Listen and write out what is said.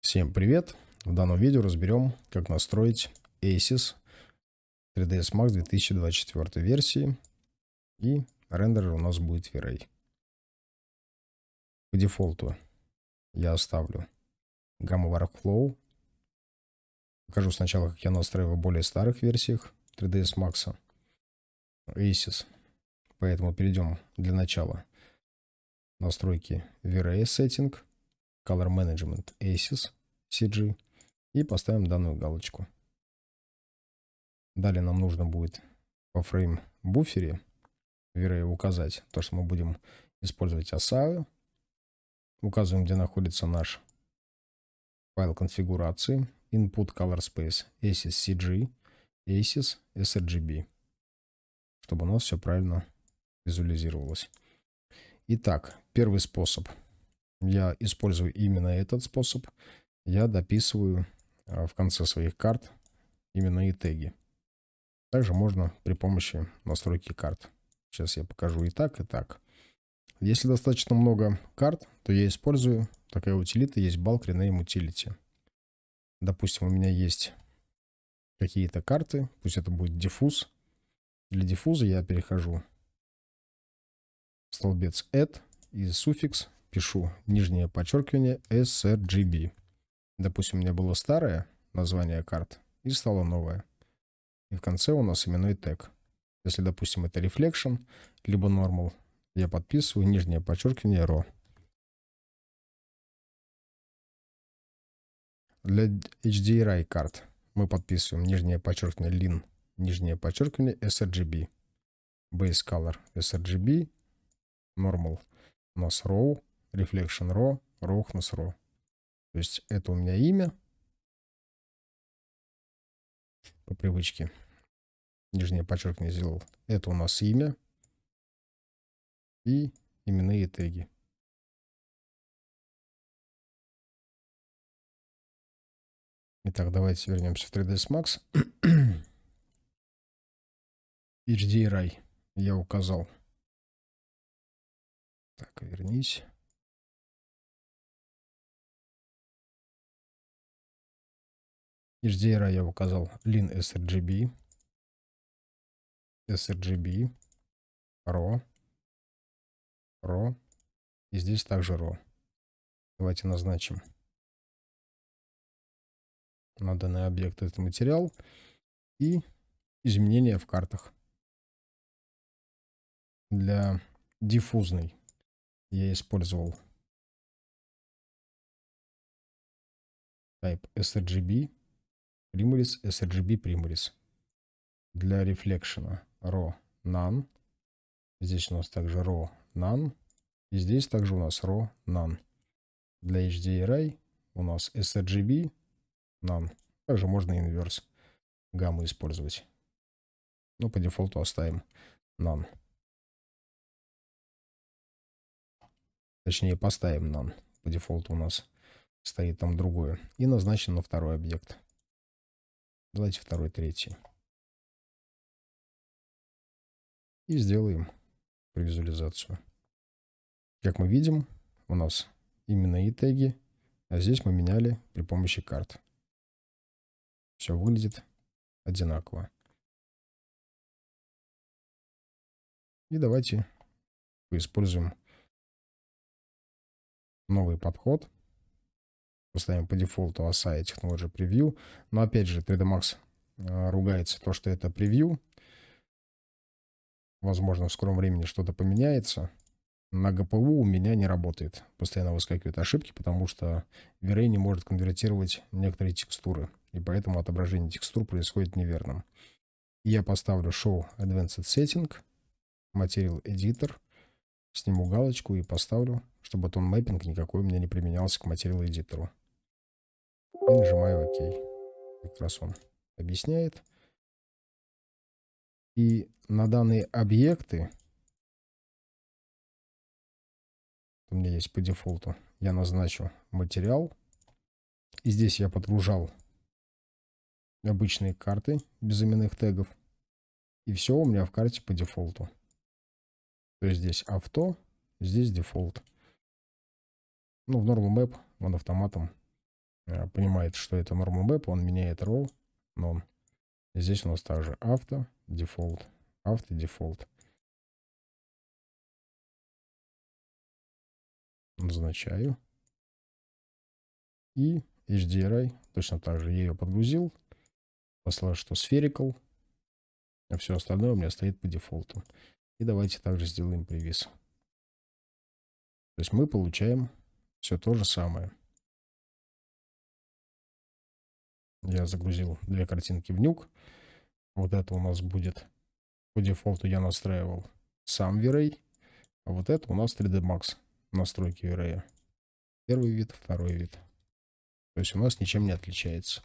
Всем привет! В данном видео разберем, как настроить ASUS 3ds Max 2024 версии и рендерер у нас будет V-Ray. По дефолту я оставлю Gamma Workflow. Покажу сначала, как я настраиваю в более старых версиях 3ds Max ASUS. Поэтому перейдем для начала настройки V-Ray Setting – Color Management ACES CG и поставим данную галочку. Далее нам нужно будет во фрейм буфере, вернее указать то, что мы будем использовать ASAO. Указываем, где находится наш файл конфигурации input color space ACES CG ACES sRGB, чтобы у нас все правильно визуализировалось. Итак, первый способ – я использую именно этот способ, я дописываю а, в конце своих карт именно и теги. Также можно при помощи настройки карт. Сейчас я покажу и так, и так. Если достаточно много карт, то я использую такая утилита, есть bulk rename utility. Допустим, у меня есть какие-то карты, пусть это будет диффуз. Для диффуза я перехожу в столбец add и суффикс пишу нижнее подчеркивание sRGB. Допустим, у меня было старое название карт и стало новое. И в конце у нас именной тег. Если, допустим, это Reflection, либо Normal, я подписываю нижнее подчеркивание RAW. Для HDRI карт мы подписываем нижнее подчеркивание LIN, нижнее подчеркивание sRGB, Base Color sRGB, Normal, у нас RAW, Reflection Ro, Rohnus Ro. То есть это у меня имя. По привычке. Нижнее подчеркивание сделал. Это у нас имя. И именные теги. Итак, давайте вернемся в 3ds Max. HD HDRI я указал. Так, вернись. HDR я указал Lin sRGB, sRGB, RAW, RAW, и здесь также RAW. Давайте назначим на данный объект этот материал и изменения в картах. Для диффузной я использовал type sRGB Приморис, sRGB приморис. Для рефлекшена RAW none. Здесь у нас также RAW none. И здесь также у нас RAW none. Для HDRI у нас sRGB none. Также можно инверс гамму использовать. Но ну, по дефолту оставим none. Точнее, поставим none. По дефолту у нас стоит там другое. И назначим на второй объект. Давайте второй, третий. И сделаем визуализацию. Как мы видим, у нас именно и теги, а здесь мы меняли при помощи карт. Все выглядит одинаково. И давайте используем новый подход – мы ставим по дефолту ASI Technology Preview. Но опять же, 3D Max э, ругается то, что это превью. Возможно, в скором времени что-то поменяется. На ГПУ у меня не работает. Постоянно выскакивают ошибки, потому что V-Ray не может конвертировать некоторые текстуры. И поэтому отображение текстур происходит неверным. Я поставлю Show Advanced Setting, Material Editor, сниму галочку и поставлю, чтобы тон мэппинг никакой у меня не применялся к материал-эдитору и нажимаю ОК. Как раз он объясняет. И на данные объекты, у меня есть по дефолту, я назначу материал. И здесь я подгружал обычные карты без именных тегов. И все у меня в карте по дефолту. То есть здесь авто, здесь дефолт. Ну, в Normal Map он автоматом Э, понимает, что это normal map, он меняет row, но Здесь у нас также авто, дефолт, авто, дефолт. Назначаю. И HDRI, точно так же я ее подгрузил. Послал, что spherical. А все остальное у меня стоит по дефолту. И давайте также сделаем привес. То есть мы получаем все то же самое. Я загрузил две картинки в нюк. Вот это у нас будет... По дефолту я настраивал сам V-Ray. А вот это у нас 3D Max. Настройки V-Ray. Первый вид, второй вид. То есть у нас ничем не отличается.